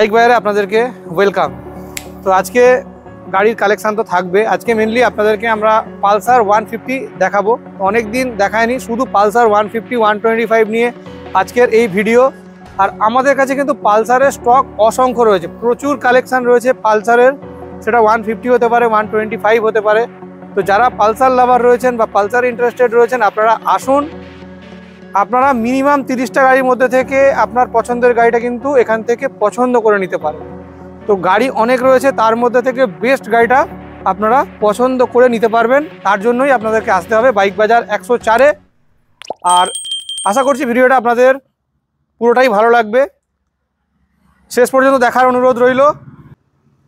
bike বাইরে আপনাদেরকে welcome তো আজকে গাড়ির কালেকশান তো থাকবে আজকে মেনলি আপনাদেরকে আমরা পালসার ওয়ান ফিফটি দেখাবো অনেক দিন দেখায়নি শুধু Pulsar one fifty one twenty five নিয়ে আজকের এই ভিডিও আর আমাদের কাছে কিন্তু পালসারের স্টক অসংখ্য রয়েছে প্রচুর কালেকশান রয়েছে পালসারের সেটা ওয়ান ফিফটি হতে পারে ওয়ান টোয়েন্টি ফাইভ হতে পারে তো যারা পালসার লাভার রয়েছেন বা পালসার ইন্টারেস্টেড রয়েছেন আপনারা আসুন আপনারা মিনিমাম তিরিশটা গাড়ির মধ্যে থেকে আপনার পছন্দের গাড়িটা কিন্তু এখান থেকে পছন্দ করে নিতে পারেন তো গাড়ি অনেক রয়েছে তার মধ্যে থেকে বেস্ট গাড়িটা আপনারা পছন্দ করে নিতে পারবেন তার জন্যই আপনাদেরকে আসতে হবে বাইক বাজার একশো চারে আর আশা করছি ভিডিওটা আপনাদের পুরোটাই ভালো লাগবে শেষ পর্যন্ত দেখার অনুরোধ রইল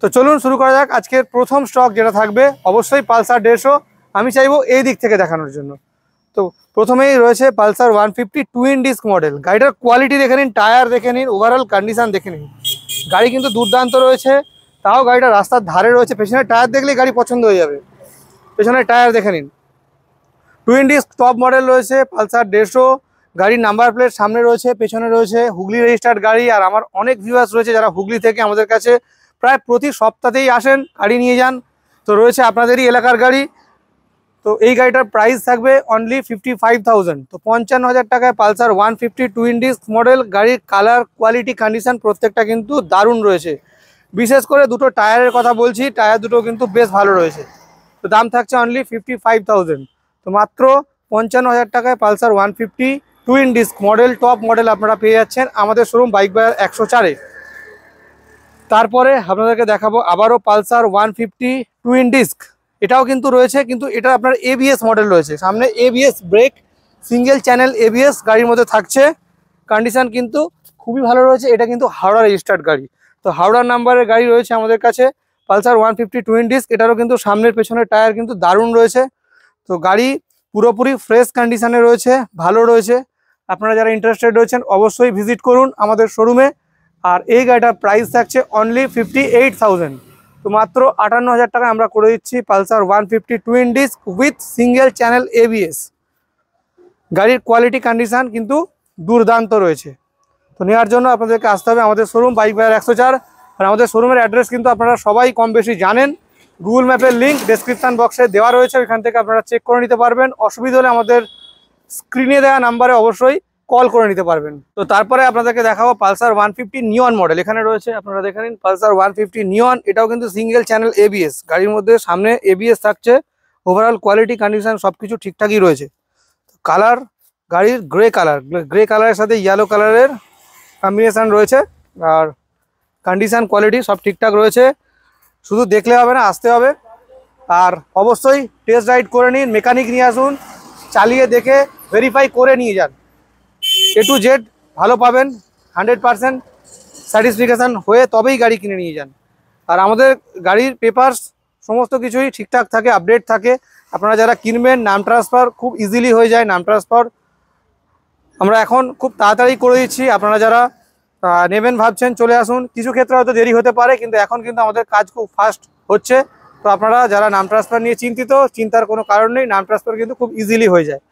তো চলুন শুরু করা যাক আজকের প্রথম স্টক যেটা থাকবে অবশ্যই পালসার দেড়শো আমি চাইবো এই দিক থেকে দেখানোর জন্য তো প্রথমেই রয়েছে Pulsar one fifty twin disc model গাড়িটার কোয়ালিটি দেখে নিন টায়ার দেখে নিন ওভারঅল কন্ডিশান দেখে নিন গাড়ি কিন্তু দুর্দান্ত রয়েছে তাও গাড়িটা রাস্তার ধারে রয়েছে পেছনের টায়ার দেখলেই গাড়ি পছন্দ হয়ে যাবে পেছনের টায়ার দেখে নিন টুইন ডিস্ক টপ মডেল রয়েছে পালসার দেড়শো গাড়ির নাম্বার প্লেট সামনে রয়েছে পেছনে রয়েছে হুগলি রেজিস্টার্ড গাড়ি আর আমার অনেক ভিউয়ার্স রয়েছে যারা হুগলি থেকে আমাদের কাছে প্রায় প্রতি সপ্তাহতেই আসেন গাড়ি নিয়ে যান তো রয়েছে আপনাদেরই এলাকার গাড়ি তো এই গাড়িটার প্রাইস থাকবে অনলি ফিফটি ফাইভ থাউজেন্ড তো পঞ্চান্ন হাজার টাকায় Pulsar one fifty twin disc model গাড়ির কালার কোয়ালিটি কন্ডিশন প্রত্যেকটা কিন্তু দারুণ রয়েছে বিশেষ করে দুটো টায়ারের কথা বলছি টায়ার দুটো কিন্তু বেশ ভালো রয়েছে তো দাম থাকছে অনলি ফিফটি ফাইভ থাউজেন্ড তো মাত্র পঞ্চান্ন হাজার টাকায় Pulsar one fifty twin disc model top model আপনারা পেয়ে যাচ্ছেন আমাদের শোরুম বাইক বাজার একশো চারে তারপরে আপনাদেরকে দেখাবো আবারও Pulsar one fifty twin disc এটাও কিন্তু রয়েছে কিন্তু এটা আপনার এবিএস মডেল রয়েছে সামনে ABS brake single channel ABS গাড়ির মধ্যে থাকছে কন্ডিশান কিন্তু খুবই ভালো রয়েছে এটা কিন্তু হাওড়া রেজিস্টার্ড গাড়ি তো হাওড়ার নাম্বারের গাড়ি রয়েছে আমাদের কাছে Pulsar one fifty twin disc এটারও কিন্তু সামনের পেছনের টায়ার কিন্তু দারুণ রয়েছে তো গাড়ি পুরোপুরি ফ্রেশ কন্ডিশানে রয়েছে ভালো রয়েছে আপনারা যারা ইন্টারেস্টেড রয়েছেন অবশ্যই ভিজিট করুন আমাদের শোরুমে আর এই গাড়িটার প্রাইস থাকছে অনলি ফিফটি এইট থাউজেন্ড তো মাত্র আটান্ন হাজার টাকা আমরা করে দিচ্ছি Pulsar one fifty twin disc with single channel ABS গাড়ির কোয়ালিটি কন্ডিশান কিন্তু দুর্দান্ত রয়েছে তো নেওয়ার জন্য আপনাদেরকে আসতে হবে আমাদের শোরুম বাইক বাজার একশো চার আর আমাদের শোরুমের অ্যাড্রেস কিন্তু আপনারা সবাই কম বেশি জানেন গুগল ম্যাপের লিঙ্ক ডিসক্রিপশান বক্সে দেওয়া রয়েছে ওইখান থেকে আপনারা চেক করে নিতে পারবেন অসুবিধা হলে আমাদের স্ক্রিনে দেওয়া নাম্বারে অবশ্যই কল করে নিতে পারবেন তো তারপরে আপনাদেরকে দেখাবো Pulsar one fifty neon model এখানে রয়েছে আপনারা দেখে নিন পালসার ওয়ান ফিফটি নিয়ন এটাও কিন্তু সিঙ্গেল চ্যানেল এবিএস গাড়ির মধ্যে সামনে এবিএস থাকছে ওভারঅল কোয়ালিটি কন্ডিশন সব কিছু ঠিকঠাকই রয়েছে কালার গাড়ির গ্রে কালার গ্রে কালারের সাথে ইয়েলো কালারের কম্বিনেশান রয়েছে আর কন্ডিশান কোয়ালিটি সব ঠিকঠাক রয়েছে শুধু দেখলে হবে না আসতে হবে আর অবশ্যই টেস্ট রাইড করে নিন মেকানিক নিয়ে আসুন চালিয়ে দেখে ভেরিফাই করে নিয়ে যান এ টু জেড ভালো পাবেন হান্ড্রেড পারসেন্ট স্যাটিসফিকেশান হয়ে তবেই গাড়ি কিনে নিয়ে যান আর আমাদের গাড়ির পেপার্স সমস্ত কিছুই ঠিকঠাক থাকে আপডেট থাকে আপনারা যারা কিনবেন নাম ট্রান্সফার খুব ইজিলি হয়ে যায় নাম ট্রান্সফার আমরা এখন খুব তাড়াতাড়ি করে দিচ্ছি আপনারা যারা নেবেন ভাবছেন চলে আসুন কিছু ক্ষেত্রে হয়তো দেরি হতে পারে কিন্তু এখন কিন্তু আমাদের কাজ খুব ফাস্ট হচ্ছে তো আপনারা যারা নাম ট্রান্সফার নিয়ে চিন্তিত চিন্তার কোনো কারণ নেই নাম ট্রান্সফার কিন্তু খুব ইজিলি হয়ে যায়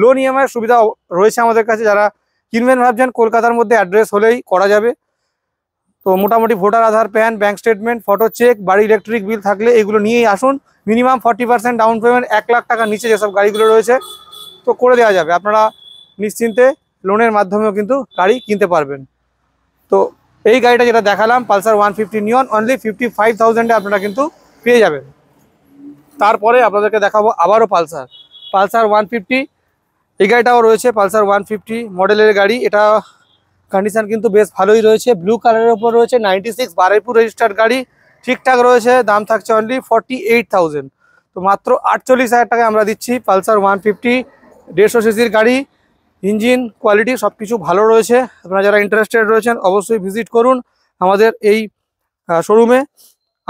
লোন ইএমআইয়ের সুবিধা রয়েছে আমাদের কাছে যারা কিনবেন ভাবছেন কলকাতার মধ্যে অ্যাড্রেস হলেই করা যাবে তো মোটামুটি voter Aadhaar PAN bank statement photo check বাড়ি ইলেকট্রিক বিল থাকলে এগুলো নিয়েই আসুন minimum forty percent down payment এক লাখ টাকার নিচে যেসব গাড়িগুলো রয়েছে তো করে দেওয়া যাবে আপনারা নিশ্চিন্তে লোনের মাধ্যমেও কিন্তু গাড়ি কিনতে পারবেন তো এই গাড়িটা যেটা দেখালাম Pulsar one fifty neon only fifty five থাউজেন্ডে আপনারা কিন্তু পেয়ে যাবেন তারপরে আপনাদেরকে দেখাবো আবারও পালসার পালসার ওয়ান ফিফটি এই গাড়িটাও রয়েছে পালসার ওয়ান মডেলের গাড়ি এটা কন্ডিশন কিন্তু বেশ ভালোই রয়েছে ব্লু কালারের উপর রয়েছে নাইনটি সিক্স বারাইপুর রেজিস্টার্ড গাড়ি ঠিকঠাক রয়েছে দাম থাকছে অনলি ফর্টি তো মাত্র আটচল্লিশ হাজার টাকা আমরা দিচ্ছি পালসার ওয়ান ফিফটি দেড়শো সিসির গাড়ি ইঞ্জিন কোয়ালিটি সব কিছু ভালো রয়েছে আপনারা যারা ইন্টারেস্টেড রয়েছেন অবশ্যই ভিজিট করুন আমাদের এই শোরুমে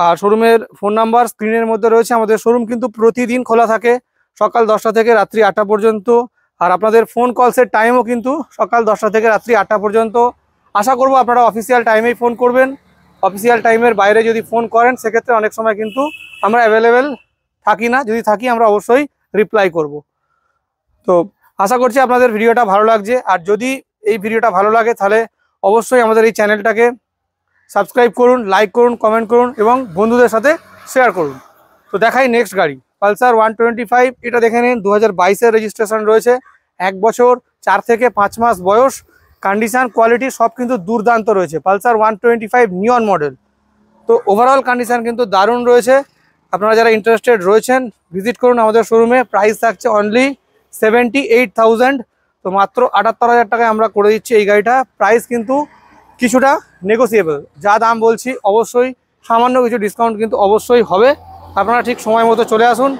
আর শোরুমের ফোন নাম্বার স্ক্রিনের মধ্যে রয়েছে আমাদের শোরুম কিন্তু প্রতিদিন খোলা থাকে সকাল দশটা থেকে রাত্রি আটটা পর্যন্ত আর আপনাদের ফোন কলসের টাইমও কিন্তু সকাল দশটা থেকে রাত্রি আটটা পর্যন্ত আশা করব আপনারা অফিসিয়াল টাইমেই ফোন করবেন অফিসিয়াল টাইমের বাইরে যদি ফোন করেন সেক্ষেত্রে অনেক সময় কিন্তু আমরা অ্যাভেলেবেল থাকি না যদি থাকি আমরা অবশ্যই রিপ্লাই করব তো আশা করছি আপনাদের ভিডিওটা ভালো লাগছে আর যদি এই ভিডিওটা ভালো লাগে তাহলে অবশ্যই আমাদের এই চ্যানেলটাকে সাবস্ক্রাইব করুন লাইক করুন কমেন্ট করুন এবং বন্ধুদের সাথে শেয়ার করুন তো দেখাই নেক্সট গাড়ি পালসার ওয়ান টোয়েন্টি ফাইভ এটা দেখে নিন দু হাজার রেজিস্ট্রেশন রয়েছে এক বছর চার থেকে পাঁচ মাস বয়স কন্ডিশান কোয়ালিটি সব কিন্তু দুর্দান্ত রয়েছে Pulsar one twenty five neon model তো ওভারঅল কন্ডিশান কিন্তু দারুণ রয়েছে আপনারা যারা ইন্টারেস্টেড রয়েছেন ভিজিট করুন আমাদের শোরুমে প্রাইস থাকছে অনলি সেভেন্টি এইট থাউজেন্ড তো মাত্র আটাত্তর হাজার টাকায় আমরা করে দিচ্ছি এই গাড়িটা প্রাইস কিন্তু কিছুটা নেগোসিয়েবল যা দাম বলছি অবশ্যই সামান্য কিছু ডিসকাউন্ট কিন্তু অবশ্যই হবে আপনারা ঠিক সময় মতো চলে আসুন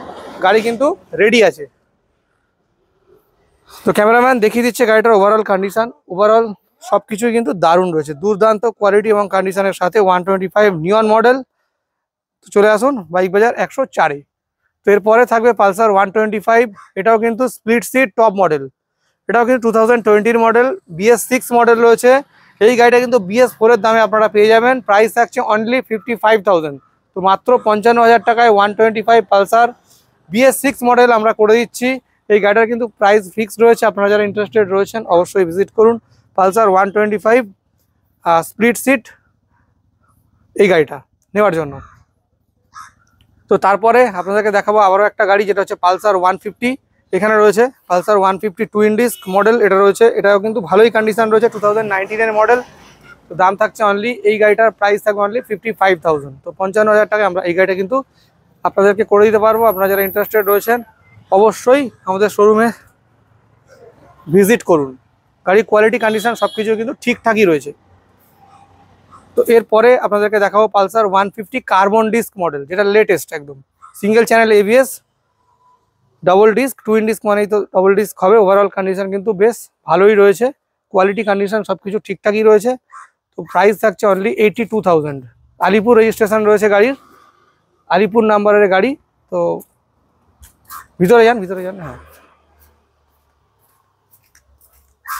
গাড়ি কিন্তু রেডি আছে তো ক্যামেরাম্যান দেখিয়ে দিচ্ছে গাড়িটার ওভারঅল কন্ডিশান ওভারঅল সব কিছুই কিন্তু দারুণ রয়েছে দুর্দান্ত কোয়ালিটি এবং কন্ডিশনের সাথে one twenty five neon model তো চলে আসুন বাইক বাজার একশো চারে তো এরপরে থাকবে পালসার ওয়ান টোয়েন্টি ফাইভ এটাও কিন্তু স্প্লিট সিট টপ মডেল এটাও কিন্তু টু থাউজেন্ড টোয়েন্টির মডেল বিএস সিক্স মডেল রয়েছে এই গাড়িটা কিন্তু বিএস ফোরের দামে আপনারা পেয়ে যাবেন প্রাইস থাকছে অনলি ফিফটি ফাইভ থাউজেন্ড তো মাত্র পঞ্চান্ন হাজার টাকায় one twenty five Pulsar BS six model আমরা করে দিচ্ছি এই গাড়িটার কিন্তু প্রাইস ফিক্সড রয়েছে আপনারা যারা ইন্টারেস্টেড রয়েছেন অবশ্যই ভিজিট করুন Pulsar one twenty five split seat এই গাড়িটা নেওয়ার জন্য তো তারপরে আপনাদেরকে দেখাবো আবারও একটা গাড়ি যেটা হচ্ছে পালসার ওয়ান ফিফটি এখানে রয়েছে Pulsar one fifty twin disc model এটা রয়েছে এটাও কিন্তু ভালোই কন্ডিশন রয়েছে টু থাউজেন্ড মডেল তো দাম থাকছে অনলি এই গাড়িটার প্রাইস থাকবে অনলি ফিফটি ফাইভ থাউজেন্ড তো পঞ্চান্ন হাজার টাকায় আমরা এই গাড়িটা কিন্তু আপনাদেরকে করে দিতে পারবো আপনারা যারা ইন্টারেস্টেড রয়েছেন অবশ্যই আমাদের শোরুমে ভিজিট করুন গাড়ির কোয়ালিটি কন্ডিশন সব কিছু কিন্তু ঠিকঠাকই রয়েছে তো এরপরে আপনাদেরকে দেখাবো Pulsar one fifty carbon disc model যেটা লেটেস্ট একদম single channel ABS double disc twin disc মানেই তো ডবল ডিস্ক হবে ওভারঅল কন্ডিশন কিন্তু বেশ ভালোই রয়েছে কোয়ালিটি কন্ডিশন সব কিছু ঠিকঠাকই রয়েছে তো প্রাইস থাকছে only eighty two thousand Alipore registration রয়েছে গাড়ির আলিপুর নাম্বারের গাড়ি তো ভিতরে যান ভিতরে যান হ্যাঁ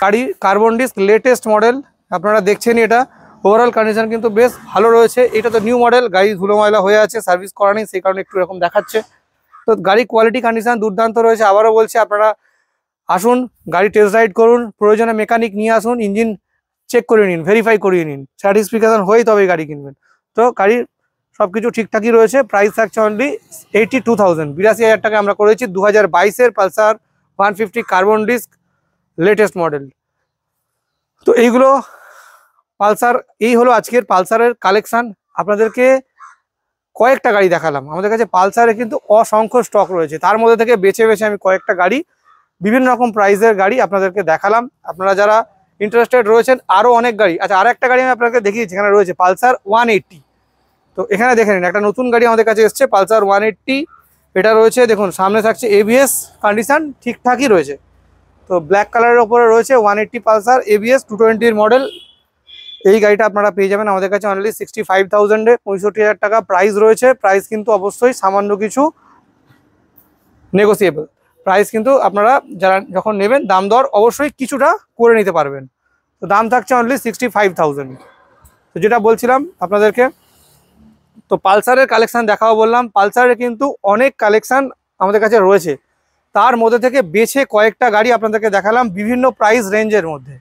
গাড়ি কার্বন ডিস্ক লেটেস্ট মডেল আপনারা দেখছেনই এটা ওভারঅল কন্ডিশন কিন্তু বেশ ভালো রয়েছে এটা তো নিউ মডেল গাড়ি ধুলো ময়লা হয়ে আছে সার্ভিস করা নেই সেই কারণে একটু এরকম দেখাচ্ছে তো গাড়ি কোয়ালিটি কন্ডিশন দুর্দান্ত রয়েছে আবারও বলছি আপনারা আসুন গাড়ি টেস্ট রাইড করুন প্রয়োজনে মেকানিক নিয়ে আসুন ইঞ্জিন চেক করে নিন ভেরিফাই করিয়ে নিন স্যাটিসফিকেশন হয়েই তবে গাড়ি কিনবেন তো গাড়ির সব কিছু ঠিকঠাকই রয়েছে প্রাইস থাকছে অনলি এইটি টু থাউজেন্ড বিরাশি হাজার টাকা আমরা করেছি দু হাজার বাইশের Pulsar one fifty carbon disc latest model তো এইগুলো পালসার এই হলো আজকের পালসারের কালেকশান আপনাদেরকে কয়েকটা গাড়ি দেখালাম আমাদের কাছে পালসারে কিন্তু অসংখ্য স্টক রয়েছে তার মধ্যে থেকে বেছে বেছে আমি কয়েকটা গাড়ি বিভিন্ন রকম প্রাইজের গাড়ি আপনাদেরকে দেখালাম আপনারা যারা ইন্টারেস্টেড রয়েছেন আরও অনেক গাড়ি আচ্ছা আর একটা গাড়ি আমি আপনাকে দেখিয়েছি এখানে রয়েছে পালসার ওয়ান তো এখানে দেখে নিন একটা নতুন গাড়ি আমাদের কাছে এসছে পালসার ওয়ান এটা রয়েছে দেখুন সামনে থাকছে এবিএস কন্ডিশান ঠিকঠাকই রয়েছে তো ব্ল্যাক কালারের ওপরে রয়েছে one eighty Pulsar ABS two টোয়েন্টির মডেল এই গাড়িটা আপনারা পেয়ে যাবেন আমাদের কাছে অনলি সিক্সটি ফাইভ থাউজেন্ডে পঁয়ষট্টি হাজার টাকা প্রাইস রয়েছে প্রাইস কিন্তু অবশ্যই সামান্য কিছু নেগোসিয়েবল প্রাইস কিন্তু আপনারা যারা যখন নেবেন দাম দর অবশ্যই কিছুটা করে নিতে পারবেন তো দাম থাকছে অনলি সিক্সটি ফাইভ থাউজেন্ড তো যেটা বলছিলাম আপনাদেরকে তো পালসারের কালেকশান দেখাও বললাম পালসারের কিন্তু অনেক কালেকশান আমাদের কাছে রয়েছে তার মধ্যে থেকে বেছে কয়েকটা গাড়ি আপনাদেরকে দেখালাম বিভিন্ন প্রাইস রেঞ্জের মধ্যে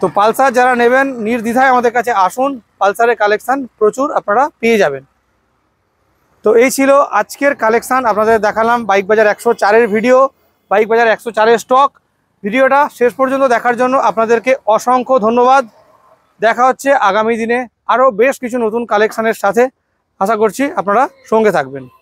তো পালসার যারা নেবেন নির্দ্বিধায় আমাদের কাছে আসুন পালসারের কালেকশান প্রচুর আপনারা পেয়ে যাবেন তো এই ছিল আজকের কালেকশান আপনাদের দেখালাম বাইক বাজার একশো চারের ভিডিও বাইক বাজার একশো চারের স্টক ভিডিওটা শেষ পর্যন্ত দেখার জন্য আপনাদেরকে অসংখ্য ধন্যবাদ দেখা হচ্ছে আগামী দিনে আরও বেশ কিছু নতুন কালেকশানের সাথে আশা করছি আপনারা সঙ্গে থাকবেন